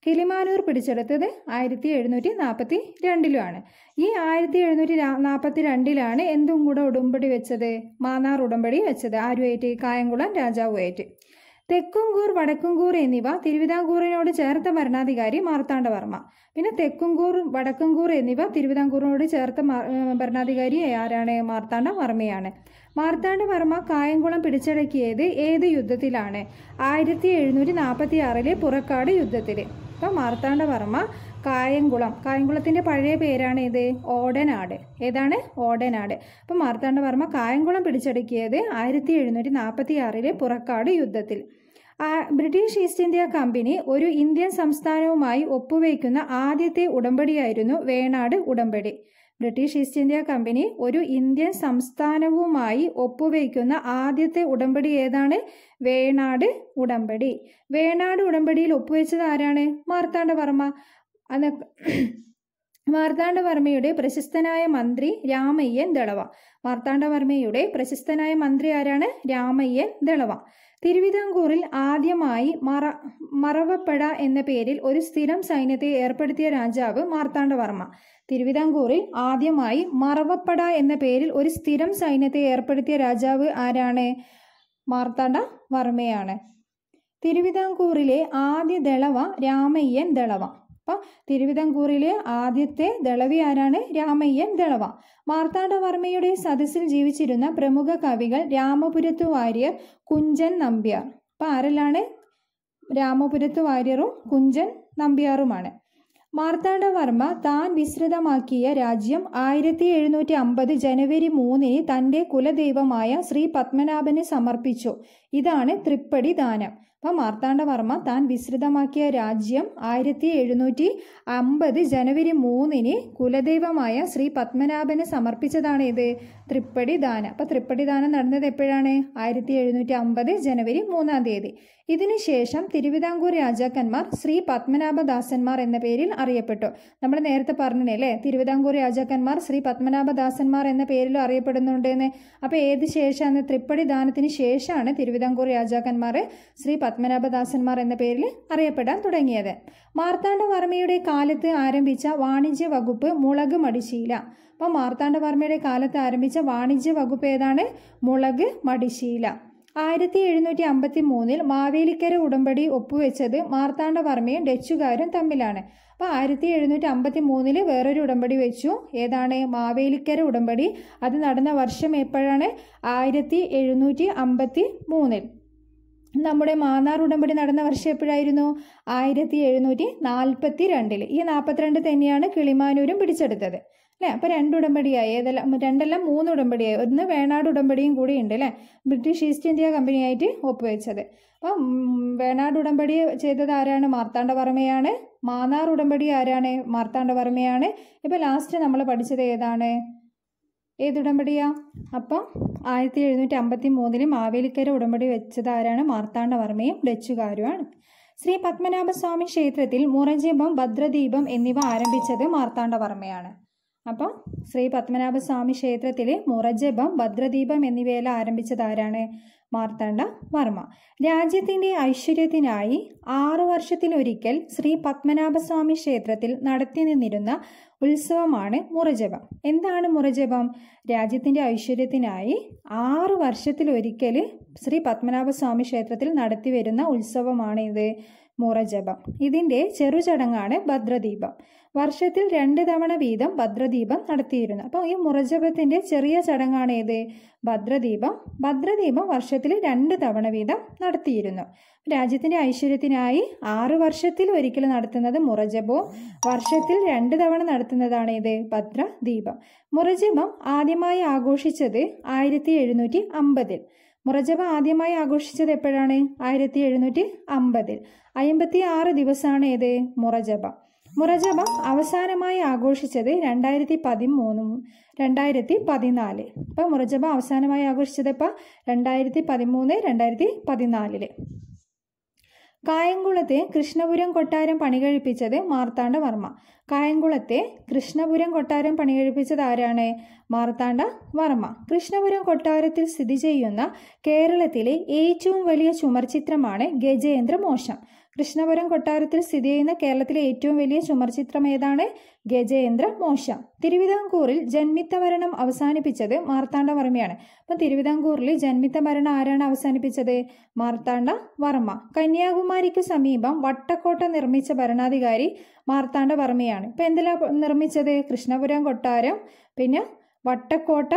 കിളിമാനൂർ പിടിച്ചെടുത്തത് ആയിരത്തി എഴുന്നൂറ്റി നാൽപ്പത്തി രണ്ടിലുമാണ് ഈ ആയിരത്തി എഴുന്നൂറ്റി നാൽപ്പത്തി രണ്ടിലാണ് എന്തും കൂടെ ഉടമ്പടി വെച്ചത് മാന്നാർ ഉടമ്പടി വെച്ചത് ആരുമായിട്ട് കായംകുളം രാജാവുമായിട്ട് തെക്കുംകൂർ വടക്കുംകൂർ എന്നിവ തിരുവിതാംകൂറിനോട് ചേർത്ത ഭരണാധികാരി മാർത്താണ്ഡവർമ്മ പിന്നെ തെക്കുംകൂർ വടക്കുംകൂർ എന്നിവ തിരുവിതാംകൂറിനോട് ചേർത്ത ഭരണാധികാരി ആരാണ് മാർത്താണ്ഡവർമ്മയാണ് മാർത്താണ്ഡവർമ്മ കായംകുളം പിടിച്ചടക്കിയത് ഏത് യുദ്ധത്തിലാണ് ആയിരത്തി എഴുന്നൂറ്റി നാൽപ്പത്തി ആറിലെ പുറക്കാട് യുദ്ധത്തിൽ അപ്പം മാർത്താണ്ഡവർമ്മ കായംകുളം കായംകുളത്തിൻ്റെ പഴയ പേരാണ് ഇത് ഓടനാട് ഏതാണ് ഓടനാട് അപ്പം മാർത്താണ്ഡവർമ്മ കായംകുളം പിടിച്ചടക്കിയത് ആയിരത്തി എഴുന്നൂറ്റി നാൽപ്പത്തി ആറിലെ പുറക്കാട് യുദ്ധത്തിൽ ബ്രിട്ടീഷ് ഈസ്റ്റ് ഇന്ത്യ കമ്പനി ഒരു ഇന്ത്യൻ സംസ്ഥാനവുമായി ഒപ്പുവയ്ക്കുന്ന ആദ്യത്തെ ഉടമ്പടിയായിരുന്നു വേണാട് ഉടമ്പടി ബ്രിട്ടീഷ് ഈസ്റ്റ് ഇന്ത്യ കമ്പനി ഒരു ഇന്ത്യൻ സംസ്ഥാനവുമായി ഒപ്പുവയ്ക്കുന്ന ആദ്യത്തെ ഉടമ്പടി ഏതാണ് വേണാട് ഉടമ്പടി വേണാട് ഉടമ്പടിയിൽ ഒപ്പുവെച്ചത് ആരാണ് മാർത്താണ്ഡവർമ്മ അതൊക്കെ മാർത്താണ്ഡവർമ്മയുടെ പ്രശസ്തനായ മന്ത്രി രാമയ്യൻ ദളവ മാർത്താണ്ഡവർമ്മയുടെ പ്രശസ്തനായ മന്ത്രി ആരാണ് രാമയ്യൻ ദളവ തിരുവിതാംകൂറിൽ ആദ്യമായി മറ മറവപ്പട എന്ന പേരിൽ ഒരു സ്ഥിരം സൈന്യത്തെ ഏർപ്പെടുത്തിയ രാജാവ് മാർത്താണ്ഡവർമ്മ തിരുവിതാംകൂറിൽ ആദ്യമായി മറവപ്പട എന്ന പേരിൽ ഒരു സ്ഥിരം സൈന്യത്തെ ഏർപ്പെടുത്തിയ രാജാവ് ആരാണ് മാർത്താണ്ഡ വർമ്മയാണ് തിരുവിതാംകൂറിലെ ആദ്യ ദളവ രാമയ്യൻ ദളവ അപ്പൊ തിരുവിതാംകൂറിലെ ആദ്യത്തെ ദളവി ആരാണ് രാമയ്യൻ ദളവ മാർത്താണ്ഡവർമ്മയുടെ സദസ്സിൽ ജീവിച്ചിരുന്ന പ്രമുഖ കവികൾ രാമപുരത്തു വാര്യർ കുഞ്ചൻ നമ്പ്യാർ അപ്പൊ ആരെല്ലാണ് രാമപുരത്തു വാര്യറും കുഞ്ചൻ നമ്പ്യാറുമാണ് മാർത്താണ്ഡവർമ്മ താൻ വിസ്തൃതമാക്കിയ രാജ്യം ആയിരത്തി എഴുന്നൂറ്റി അമ്പത് ജനുവരി മൂന്നിന് തൻ്റെ കുലദൈവമായ ശ്രീ പത്മനാഭന് സമർപ്പിച്ചു ഇതാണ് തൃപ്പടി ദാനം അപ്പം മാർത്താണ്ഡവർമ്മ താൻ വിശ്രിതമാക്കിയ രാജ്യം ആയിരത്തി എഴുന്നൂറ്റി അമ്പത് ജനുവരി മൂന്നിന് കുലദൈവമായ ശ്രീ പത്മനാഭന് സമർപ്പിച്ചതാണ് ഇത് തൃപ്പടി ദാനം അപ്പം തൃപ്പടി ദാനം നടന്നത് എപ്പോഴാണ് ആയിരത്തി എഴുന്നൂറ്റി അമ്പത് ജനുവരി മൂന്നാം തീയതി ഇതിനുശേഷം തിരുവിതാംകൂർ രാജാക്കന്മാർ ശ്രീ പത്മനാഭദാസന്മാർ എന്ന പേരിൽ അറിയപ്പെട്ടു നമ്മൾ നേരത്തെ പറഞ്ഞേ അല്ലേ തിരുവിതാംകൂർ രാജാക്കന്മാർ ശ്രീ പത്മനാഭദാസന്മാർ എന്ന പേരിൽ അറിയപ്പെടുന്നുണ്ട് എന്ന് അപ്പോൾ ഏത് ശേഷമാണ് തൃപ്പടി ദാനത്തിന് ശേഷമാണ് തിരുവിതാംകൂർ രാജാക്കന്മാർ ശ്രീ പത്മനാഭദാസന്മാർ എന്ന പേരിൽ അറിയപ്പെടാൻ തുടങ്ങിയത് മാർത്താണ്ഡവർമ്മയുടെ കാലത്ത് ആരംഭിച്ച വാണിജ്യ വകുപ്പ് മുളക് മടിശീല അപ്പോൾ മാർത്താണ്ഡവർമ്മയുടെ കാലത്ത് ആരംഭിച്ച വാണിജ്യ വകുപ്പ് ഏതാണ് മുളക് മടിശീല ആയിരത്തി എഴുന്നൂറ്റി അമ്പത്തി മൂന്നിൽ മാവേലിക്കര ഉടമ്പടി ഒപ്പുവെച്ചത് മാർത്താണ്ഡവർമ്മയും ഡച്ചുകാരും തമ്മിലാണ് അപ്പോൾ ആയിരത്തി എഴുന്നൂറ്റി അമ്പത്തി മൂന്നില് വേറൊരു ഉടമ്പടി വെച്ചു ഏതാണ് മാവേലിക്കര ഉടമ്പടി അത് നടന്ന വർഷം എപ്പോഴാണ് ആയിരത്തി എഴുന്നൂറ്റി അമ്പത്തി മൂന്നിൽ നമ്മുടെ മാന്നാർ ഉടമ്പടി നടന്ന വർഷം എപ്പോഴായിരുന്നു ആയിരത്തി എഴുന്നൂറ്റി നാൽപ്പത്തി രണ്ടിൽ ഈ നാൽപ്പത്തിരണ്ട് തന്നെയാണ് കിളിമാനൂരും പിടിച്ചെടുത്തത് അല്ലേ അപ്പോൾ രണ്ട് ഉടമ്പടിയായി ഏതെല്ലാം രണ്ടെല്ലാം മൂന്ന് ഉടമ്പടിയായി ഒന്ന് വേണാട് ഉടമ്പടിയും കൂടി ഉണ്ട് അല്ലേ ബ്രിട്ടീഷ് ഈസ്റ്റ് ഇന്ത്യ കമ്പനിയായിട്ട് ഒപ്പുവെച്ചത് അപ്പം വേണാട് ഉടമ്പടി ചെയ്തത് ആരാണ് മാർത്താണ്ഡവർമ്മയാണ് മാന്നാർ ഉടമ്പടി ആരാണ് മാർത്താണ്ഡവർമ്മയാണ് ഇപ്പോൾ ലാസ്റ്റ് നമ്മൾ പഠിച്ചത് ഏതാണ് ഏതുടമ്പടിയാ അപ്പം ആയിരത്തി എഴുന്നൂറ്റി അമ്പത്തി മൂന്നില് മാവേലിക്കര ഉടമ്പടി വെച്ചതാരാണ് മാർത്താണ്ഡവർമ്മയും ഡച്ചുകാരുമാണ് ശ്രീ പത്മനാഭസ്വാമി ക്ഷേത്രത്തിൽ മുറജീപം ഭദ്രദീപം എന്നിവ ആരംഭിച്ചത് മാർത്താണ്ഡവർമ്മയാണ് അപ്പം ശ്രീ പത്മനാഭസ്വാമി ക്ഷേത്രത്തിൽ മുറജപം ഭദ്രദീപം എന്നിവയെല്ലാം ആരംഭിച്ചത് ആരാണ് മാർത്താണ്ഡ വർമ്മ രാജ്യത്തിന്റെ ഐശ്വര്യത്തിനായി ആറു വർഷത്തിലൊരിക്കൽ ശ്രീ പത്മനാഭസ്വാമി ക്ഷേത്രത്തിൽ നടത്തി നിന്നിരുന്ന ഉത്സവമാണ് മുറജപം എന്താണ് മുറജപം രാജ്യത്തിന്റെ ഐശ്വര്യത്തിനായി ആറു വർഷത്തിലൊരിക്കൽ ശ്രീ പത്മനാഭസ്വാമി ക്ഷേത്രത്തിൽ നടത്തിവരുന്ന ഉത്സവമാണ് ഇത് മുറജപം ഇതിൻ്റെ ചടങ്ങാണ് ഭദ്രദീപം വർഷത്തിൽ രണ്ട് തവണ വീതം ഭദ്രദീപം നടത്തിയിരുന്നു അപ്പോൾ ഈ മുറജപത്തിൻ്റെ ചെറിയ ചടങ്ങാണ് ഏത് ഭദ്രദീപം ഭദ്രദീപം വർഷത്തിൽ രണ്ട് തവണ വീതം നടത്തിയിരുന്നു രാജ്യത്തിൻ്റെ ഐശ്വര്യത്തിനായി ആറു വർഷത്തിൽ ഒരിക്കൽ നടത്തുന്നത് മുറജപവും വർഷത്തിൽ രണ്ട് തവണ നടത്തുന്നതാണ് ഏത് ഭദ്രദീപം മുറജപം ആദ്യമായി ആഘോഷിച്ചത് ആയിരത്തി എഴുന്നൂറ്റി അമ്പതിൽ മുറജബ ആദ്യമായി ആഘോഷിച്ചത് എപ്പോഴാണ് ആയിരത്തി എഴുന്നൂറ്റി അമ്പതിൽ അമ്പത്തി ആറ് ദിവസമാണ് ഏത് മുറജബ മുറജബ അവസാനമായി ആഘോഷിച്ചത് രണ്ടായിരത്തി പതിമൂന്നും രണ്ടായിരത്തി പതിനാല് അപ്പം മുറജബ അവസാനമായി ആഘോഷിച്ചത് ഇപ്പം രണ്ടായിരത്തി പതിമൂന്ന് രണ്ടായിരത്തി പതിനാലില് കായംകുളത്തെ കൃഷ്ണപുരം കൊട്ടാരം പണികഴിപ്പിച്ചത് മാർത്താണ്ഡവർമ്മ കായംകുളത്തെ കൃഷ്ണപുരം കൊട്ടാരം പണികഴിപ്പിച്ചത് ആരാണ് മാർത്താണ്ഡ വർമ്മ കൃഷ്ണപുരം കൊട്ടാരത്തിൽ സ്ഥിതി ചെയ്യുന്ന കേരളത്തിലെ ഏറ്റവും വലിയ ചുമർചിത്രമാണ് ഗജേന്ദ്ര മോശം കൃഷ്ണപുരം കൊട്ടാരത്തിൽ സ്ഥിതി ചെയ്യുന്ന കേരളത്തിലെ ഏറ്റവും വലിയ ചുമർചിത്രം ഏതാണ് ഗജേന്ദ്ര മോശം തിരുവിതാംകൂറിൽ ജന്മിത്ത ഭരണം അവസാനിപ്പിച്ചത് വർമ്മയാണ് അപ്പൊ തിരുവിതാംകൂറിൽ ജന്മിത്ത ഭരണം ആരാണ് അവസാനിപ്പിച്ചത് വർമ്മ കന്യാകുമാരിക്ക് സമീപം വട്ടക്കോട്ട നിർമ്മിച്ച ഭരണാധികാരി വർമ്മയാണ് ഇപ്പൊ എന്തെല്ലാം നിർമ്മിച്ചത് കൃഷ്ണപുരം കൊട്ടാരം പിന്നെ വട്ടക്കോട്ട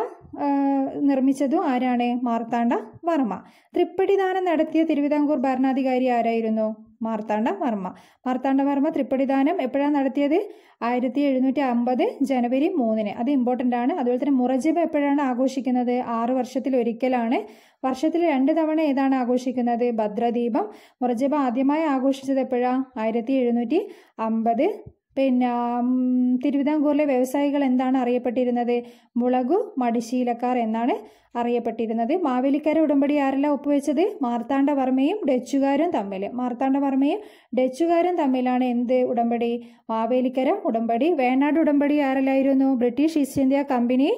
നിർമ്മിച്ചതും ആരാണ് മാർത്താണ്ഡ വർമ്മ തൃപ്പടിദാനം നടത്തിയ തിരുവിതാംകൂർ ഭരണാധികാരി ആരായിരുന്നു മാർത്താണ്ഡ വർമ്മ മാർത്താണ്ഡ വർമ്മ തൃപ്പടിദാനം എപ്പോഴാണ് നടത്തിയത് ആയിരത്തി എഴുന്നൂറ്റി അമ്പത് ജനുവരി മൂന്നിന് അത് ഇമ്പോർട്ടൻ്റ് ആണ് അതുപോലെ തന്നെ മുറജിബ് എപ്പോഴാണ് ആഘോഷിക്കുന്നത് ആറ് വർഷത്തിൽ ഒരിക്കലാണ് വർഷത്തിൽ രണ്ട് തവണ ഏതാണ് ആഘോഷിക്കുന്നത് ഭദ്രദീപം മുറജിബ ആദ്യമായി ആഘോഷിച്ചത് എപ്പോഴാണ് ആയിരത്തി എഴുന്നൂറ്റി അമ്പത് പിന്നെ തിരുവിതാംകൂറിലെ വ്യവസായികൾ എന്താണ് അറിയപ്പെട്ടിരുന്നത് മുളകു മടിശീലക്കാർ എന്നാണ് അറിയപ്പെട്ടിരുന്നത് മാവേലിക്കാരെ ഉടമ്പടി ആരെല്ലാം ഒപ്പുവെച്ചത് മാർത്താണ്ഡവർമ്മയും ഡച്ചുകാരും തമ്മിൽ മാർത്താണ്ഡവർമ്മയും ഡച്ചുകാരും തമ്മിലാണ് എന്ത് ഉടമ്പടി മാവേലിക്കര ഉടമ്പടി വേണാട് ഉടമ്പടി ആരെല്ലായിരുന്നു ബ്രിട്ടീഷ് ഈസ്റ്റ് ഇന്ത്യ കമ്പനി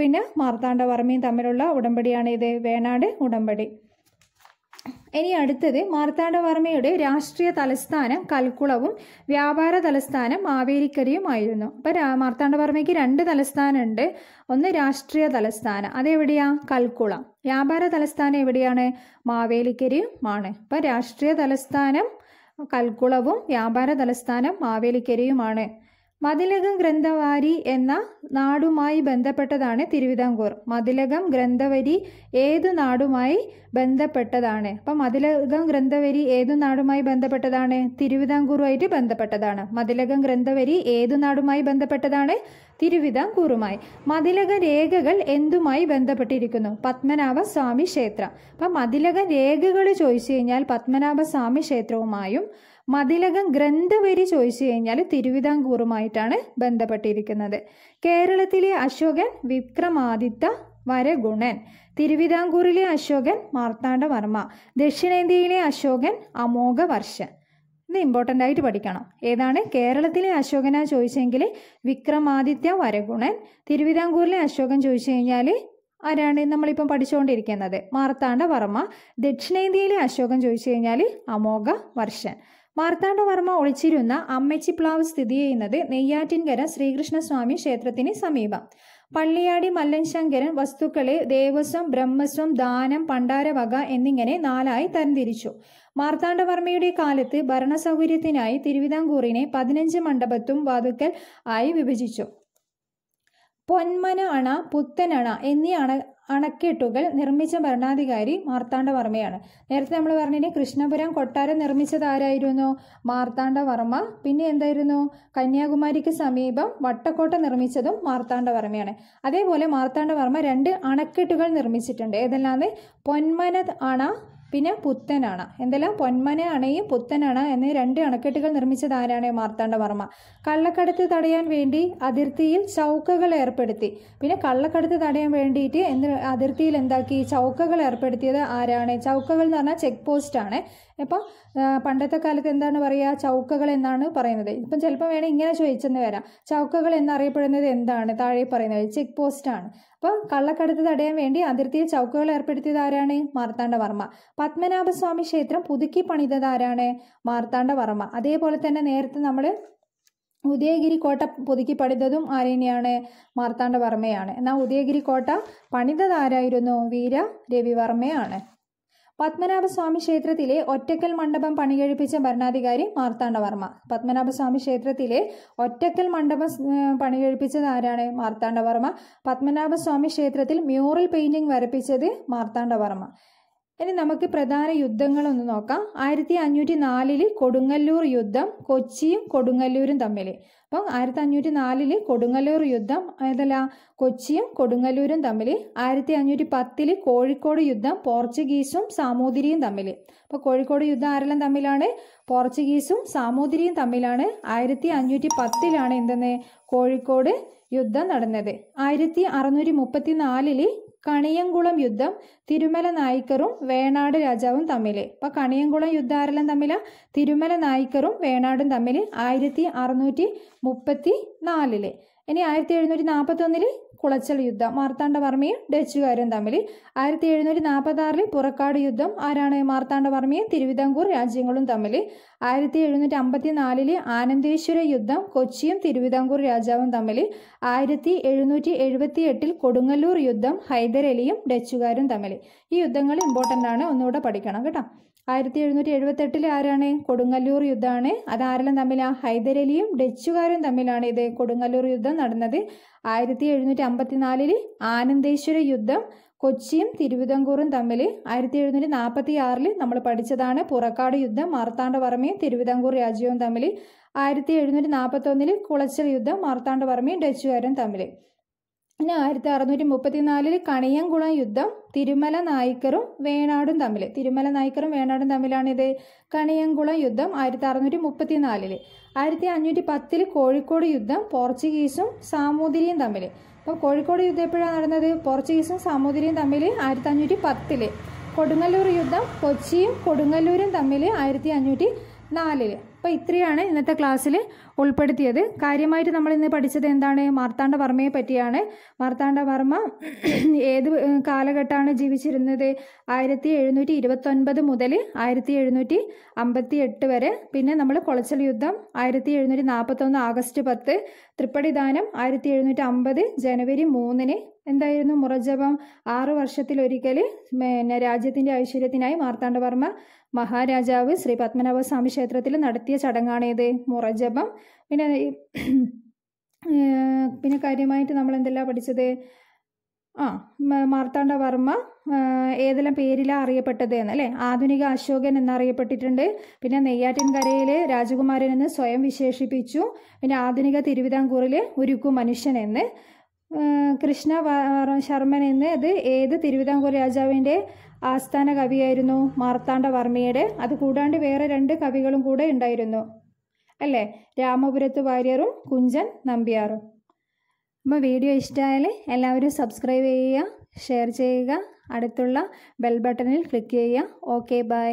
പിന്നെ മാർത്താണ്ഡവർമ്മയും തമ്മിലുള്ള ഉടമ്പടിയാണ് ഇത് വേണാട് ഉടമ്പടി ഇനി അടുത്തത് മാർത്താണ്ഡവർമ്മയുടെ രാഷ്ട്രീയ തലസ്ഥാനം കൽക്കുളവും വ്യാപാര തലസ്ഥാനം മാവേലിക്കരയുമായിരുന്നു അപ്പം മാർത്താണ്ഡവർമ്മയ്ക്ക് രണ്ട് തലസ്ഥാനമുണ്ട് ഒന്ന് രാഷ്ട്രീയ തലസ്ഥാനം അതെവിടെയാ കൽക്കുളം വ്യാപാര തലസ്ഥാനം എവിടെയാണ് മാവേലിക്കരയുമാണ് അപ്പം രാഷ്ട്രീയ തലസ്ഥാനം കൽക്കുളവും വ്യാപാര തലസ്ഥാനം മാവേലിക്കരയുമാണ് മതിലകം ഗ്രന്ഥവാരി എന്ന നാടുമായി ബന്ധപ്പെട്ടതാണ് തിരുവിതാംകൂർ മതിലകം ഗ്രന്ഥവരി ഏതു നാടുമായി ബന്ധപ്പെട്ടതാണ് അപ്പം മതിലകം ഗ്രന്ഥവരി ഏതു നാടുമായി ബന്ധപ്പെട്ടതാണ് തിരുവിതാംകൂറുമായിട്ട് ബന്ധപ്പെട്ടതാണ് മതിലകം ഗ്രന്ഥവരി ഏതു നാടുമായി ബന്ധപ്പെട്ടതാണ് തിരുവിതാംകൂറുമായി മതിലക രേഖകൾ എന്തുമായി ബന്ധപ്പെട്ടിരിക്കുന്നു പത്മനാഭസ്വാമി ക്ഷേത്രം അപ്പം മതിലക രേഖകൾ ചോദിച്ചു കഴിഞ്ഞാൽ പത്മനാഭസ്വാമി ക്ഷേത്രവുമായും മതിലകം ഗ്രന്ഥവരി ചോദിച്ചു കഴിഞ്ഞാൽ തിരുവിതാംകൂറുമായിട്ടാണ് ബന്ധപ്പെട്ടിരിക്കുന്നത് കേരളത്തിലെ അശോകൻ വിക്രമാദിത്യ വരഗുണൻ തിരുവിതാംകൂറിലെ അശോകൻ മാർത്താണ്ഡവർമ്മ ദക്ഷിണേന്ത്യയിലെ അശോകൻ അമോഘവർഷൻ ഇത് ഇമ്പോർട്ടൻ്റ് ആയിട്ട് പഠിക്കണം ഏതാണ് കേരളത്തിലെ അശോകന ചോദിച്ചെങ്കിൽ വിക്രമാദിത്യ വരഗുണൻ തിരുവിതാംകൂറിലെ അശോകൻ ചോദിച്ചു കഴിഞ്ഞാൽ ആരാണ് നമ്മളിപ്പം പഠിച്ചുകൊണ്ടിരിക്കുന്നത് മാർത്താണ്ഡവർമ്മ ദക്ഷിണേന്ത്യയിലെ അശോകൻ ചോദിച്ചു കഴിഞ്ഞാൽ അമോഘ വർഷൻ മാർത്താണ്ഡവർമ്മ ഒളിച്ചിരുന്ന അമ്മച്ചിപ്ലാവ് സ്ഥിതി ചെയ്യുന്നത് നെയ്യാറ്റിൻകര ശ്രീകൃഷ്ണസ്വാമി ക്ഷേത്രത്തിന് സമീപം പള്ളിയാടി മല്ലൻ ശങ്കരൻ വസ്തുക്കളെ ദേവസ്വം ബ്രഹ്മസ്വം ദാനം പണ്ടാരവക എന്നിങ്ങനെ നാലായി തരംതിരിച്ചു മാർത്താണ്ഡവർമ്മയുടെ കാലത്ത് ഭരണസൗകര്യത്തിനായി തിരുവിതാംകൂറിനെ പതിനഞ്ച് മണ്ഡപത്തും വാതുക്കൽ ആയി വിഭജിച്ചു പൊന്മന അണ പുത്തനണ എന്നീ അണ അണക്കെട്ടുകൾ നിർമ്മിച്ച ഭരണാധികാരി മാർത്താണ്ഡവർമ്മയാണ് നേരത്തെ നമ്മൾ പറഞ്ഞിട്ട് കൃഷ്ണപുരം കൊട്ടാരം നിർമ്മിച്ചത് ആരായിരുന്നു മാർത്താണ്ഡവർമ്മ പിന്നെ എന്തായിരുന്നു കന്യാകുമാരിക്ക് സമീപം വട്ടക്കോട്ട നിർമ്മിച്ചതും മാർത്താണ്ഡവർമ്മയാണ് അതേപോലെ മാർത്താണ്ഡവർമ്മ രണ്ട് അണക്കെട്ടുകൾ നിർമ്മിച്ചിട്ടുണ്ട് ഏതല്ലാതെ പൊന്മന അണ പിന്നെ പുത്തനാണ എന്തെല്ലാം പൊന്മന അണയും പുത്തനണ എന്നീ രണ്ട് അണക്കെട്ടുകൾ നിർമ്മിച്ചത് ആരാണ് മാർത്താണ്ഡവർമ്മ കള്ളക്കടത്ത് തടയാൻ വേണ്ടി അതിർത്തിയിൽ ചൗക്കകൾ ഏർപ്പെടുത്തി പിന്നെ കള്ളക്കടത്ത് തടയാൻ വേണ്ടിയിട്ട് എന്ത് അതിർത്തിയിൽ എന്താക്കി ചൗക്കകൾ ഏർപ്പെടുത്തിയത് ആരാണ് ചൗക്കകൾ എന്ന് പറഞ്ഞാൽ ചെക്ക് പോസ്റ്റ് ആണ് അപ്പോൾ പണ്ടത്തെ കാലത്ത് എന്താണ് പറയുക ചൗക്കകൾ എന്നാണ് പറയുന്നത് ഇപ്പം ചിലപ്പോൾ വേണേൽ ഇങ്ങനെ ചോദിച്ചെന്ന് വരാം ചൗക്കകൾ എന്നറിയപ്പെടുന്നത് എന്താണ് താഴെ പറയുന്നത് ചെക്ക് പോസ്റ്റ് ആണ് അപ്പോൾ കള്ളക്കടത്ത് തടയാൻ വേണ്ടി അതിർത്തിയിൽ ചൗക്കുകൾ ഏർപ്പെടുത്തിയത് ആരാണ് മാർത്താണ്ഡവർമ്മ പത്മനാഭസ്വാമി ക്ഷേത്രം പുതുക്കി പണിതത് ആരാണ് മാർത്താണ്ഡവർമ്മ അതേപോലെ തന്നെ നേരത്തെ നമ്മൾ ഉദയഗിരി കോട്ട പുതുക്കി പണിതതും ആരേനെയാണ് മാർത്താണ്ഡവർമ്മയാണ് എന്നാൽ ഉദയഗിരി കോട്ട പണിതത് ആരായിരുന്നു വീര രവിവർമ്മയാണ് പത്മനാഭസ്വാമി ക്ഷേത്രത്തിലെ ഒറ്റക്കൽ മണ്ഡപം പണികഴിപ്പിച്ച ഭരണാധികാരി മാർത്താണ്ഡവർമ്മ പത്മനാഭസ്വാമി ക്ഷേത്രത്തിലെ ഒറ്റക്കൽ മണ്ഡപം പണികഴിപ്പിച്ചത് ആരാണ് മാർത്താണ്ഡവർമ്മ പത്മനാഭസ്വാമി ക്ഷേത്രത്തിൽ മ്യൂറൽ പെയിന്റിംഗ് വരപ്പിച്ചത് മാർത്താണ്ഡവർമ്മ ഇനി നമുക്ക് പ്രധാന യുദ്ധങ്ങളൊന്ന് നോക്കാം ആയിരത്തി അഞ്ഞൂറ്റി നാലില് കൊടുങ്ങല്ലൂർ യുദ്ധം കൊച്ചിയും കൊടുങ്ങല്ലൂരും തമ്മിൽ അപ്പം ആയിരത്തി അഞ്ഞൂറ്റി നാലില് കൊടുങ്ങല്ലൂർ യുദ്ധം അതല്ല കൊച്ചിയും കൊടുങ്ങല്ലൂരും തമ്മിൽ ആയിരത്തി അഞ്ഞൂറ്റി പത്തില് കോഴിക്കോട് യുദ്ധം പോർച്ചുഗീസും സാമൂതിരിയും തമ്മിൽ അപ്പോൾ കോഴിക്കോട് യുദ്ധം ആരെല്ലാം തമ്മിലാണ് പോർച്ചുഗീസും സാമൂതിരിയും തമ്മിലാണ് ആയിരത്തി അഞ്ഞൂറ്റി പത്തിലാണ് എന്തെന്ന് കോഴിക്കോട് യുദ്ധം നടന്നത് ആയിരത്തി അറുന്നൂറ്റി മുപ്പത്തി നാലില് കണിയംകുളം യുദ്ധം തിരുമല നായിക്കറും വേണാട് രാജാവും തമ്മിൽ അപ്പോൾ കണിയംകുളം യുദ്ധം ആരെല്ലാം തമ്മിൽ തിരുമല നായിക്കറും വേണാടും തമ്മിൽ ആയിരത്തി അറുന്നൂറ്റി മുപ്പത്തി നാലില് ഇനി ആയിരത്തി എഴുന്നൂറ്റി നാൽപ്പത്തി നാൽപ്പത്തൊന്നിൽ കുളച്ചൽ യുദ്ധം മാർത്താണ്ഡവർമ്മയും ഡച്ചുകാരും തമ്മിൽ ആയിരത്തി എഴുന്നൂറ്റി നാൽപ്പത്തി ആറിൽ പുറക്കാട് യുദ്ധം ആരാണ് മാർത്താണ്ഡവർമ്മയും തിരുവിതാംകൂർ രാജ്യങ്ങളും തമ്മിൽ ആയിരത്തി എഴുന്നൂറ്റി അമ്പത്തി നാലില് ആനന്ദേശ്വര യുദ്ധം കൊച്ചിയും തിരുവിതാംകൂർ രാജാവും തമ്മിൽ ആയിരത്തി എഴുന്നൂറ്റി എഴുപത്തി എട്ടിൽ കൊടുങ്ങല്ലൂർ യുദ്ധം ഹൈദരലിയും ഡച്ചുകാരും തമ്മിൽ ഈ യുദ്ധങ്ങൾ ഇമ്പോർട്ടൻ്റ് ആണ് ഒന്നുകൂടെ പഠിക്കണം കേട്ടോ ആയിരത്തി എഴുന്നൂറ്റി എഴുപത്തെട്ടിൽ ആരാണ് കൊടുങ്ങല്ലൂർ യുദ്ധമാണ് അത് ആരെല്ലാം തമ്മിലാണ് ഹൈദരലിയും ഡച്ചുകാരും തമ്മിലാണ് ഇത് കൊടുങ്ങല്ലൂർ യുദ്ധം നടന്നത് ആയിരത്തി എഴുന്നൂറ്റി അമ്പത്തിനാലില് ആനന്ദേശ്വര യുദ്ധം കൊച്ചിയും തിരുവിതാംകൂറും തമ്മിൽ ആയിരത്തി എഴുന്നൂറ്റി നാൽപ്പത്തി ആറിൽ നമ്മൾ പഠിച്ചതാണ് പുറക്കാട് യുദ്ധം മാർത്താണ്ഡവർമ്മയും തിരുവിതാംകൂർ രാജ്യവും തമ്മിൽ ആയിരത്തി എഴുന്നൂറ്റി നാൽപ്പത്തി ഒന്നിൽ കുളച്ചൽ യുദ്ധം മാർത്താണ്ഡവർമ്മയും ഡച്ചുകാരും തമ്മിൽ പിന്നെ ആയിരത്തി അറുന്നൂറ്റി മുപ്പത്തി നാലിൽ കണിയംകുളം യുദ്ധം തിരുമല നായിക്കറും വേണാടും തമ്മിൽ തിരുമല നായിക്കറും വേണാടും തമ്മിലാണിത് കണിയംകുളം യുദ്ധം ആയിരത്തി അറുന്നൂറ്റി മുപ്പത്തി നാലില് ആയിരത്തി അഞ്ഞൂറ്റി പത്തിൽ കോഴിക്കോട് യുദ്ധം പോർച്ചുഗീസും സാമൂതിരിയും തമ്മിൽ അപ്പോൾ കോഴിക്കോട് യുദ്ധം എപ്പോഴാണ് നടന്നത് പോർച്ചുഗീസും സാമൂതിരിയും തമ്മിൽ ആയിരത്തി അഞ്ഞൂറ്റി പത്തില് കൊടുങ്ങല്ലൂർ യുദ്ധം കൊച്ചിയും കൊടുങ്ങല്ലൂരും തമ്മിൽ ആയിരത്തി അഞ്ഞൂറ്റി നാലില് അപ്പോൾ ഇത്രയാണ് ഇന്നത്തെ ക്ലാസ്സിൽ ഉൾപ്പെടുത്തിയത് കാര്യമായിട്ട് നമ്മൾ ഇന്ന് പഠിച്ചത് എന്താണ് മാർത്താണ്ഡ വർമ്മയെ പറ്റിയാണ് മാർത്താണ്ഡ വർമ്മ ഏത് കാലഘട്ടമാണ് ജീവിച്ചിരുന്നത് ആയിരത്തി എഴുന്നൂറ്റി ഇരുപത്തൊൻപത് മുതൽ ആയിരത്തി എഴുന്നൂറ്റി അമ്പത്തി എട്ട് വരെ പിന്നെ നമ്മൾ കൊളച്ചൽ യുദ്ധം ആയിരത്തി എഴുന്നൂറ്റി നാൽപ്പത്തൊന്ന് ആഗസ്റ്റ് പത്ത് തൃപ്പടിദാനം ആയിരത്തി എഴുന്നൂറ്റി അമ്പത് ജനുവരി മൂന്നിന് എന്തായിരുന്നു മുറജപം ആറു ഒരിക്കൽ പിന്നെ രാജ്യത്തിൻ്റെ ഐശ്വര്യത്തിനായി മാർത്താണ്ഡവർമ്മ മഹാരാജാവ് ശ്രീ പത്മനാഭസ്വാമി ക്ഷേത്രത്തിൽ നടത്തിയ ചടങ്ങാണേത് മുറജപം പിന്നെ പിന്നെ കാര്യമായിട്ട് നമ്മൾ എന്തെല്ലാം പഠിച്ചത് ആ മാർത്താണ്ഡവർമ്മ ഏതെല്ലാം പേരിലാണ് അറിയപ്പെട്ടത് എന്ന് അല്ലേ ആധുനിക അശോകൻ എന്നറിയപ്പെട്ടിട്ടുണ്ട് പിന്നെ നെയ്യാറ്റിൻകരയിൽ രാജകുമാരൻ എന്ന് സ്വയം വിശേഷിപ്പിച്ചു പിന്നെ ആധുനിക തിരുവിതാംകൂറിൽ ഉരുക്കു മനുഷ്യൻ എന്ന് കൃഷ്ണ എന്ന് ഇത് ഏത് തിരുവിതാംകൂർ രാജാവിൻ്റെ ആസ്ഥാന കവിയായിരുന്നു മാർത്താണ്ഡവർമ്മയുടെ അത് കൂടാണ്ട് വേറെ രണ്ട് കവികളും കൂടെ ഉണ്ടായിരുന്നു അല്ലേ രാമപുരത്ത് വാര്യറും കുഞ്ചൻ നമ്പ്യാറും അപ്പോൾ വീഡിയോ ഇഷ്ടമായാൽ എല്ലാവരും സബ്സ്ക്രൈബ് ചെയ്യുക ഷെയർ ചെയ്യുക അടുത്തുള്ള ബെൽ ബട്ടണിൽ ക്ലിക്ക് ചെയ്യുക ഓക്കെ ബൈ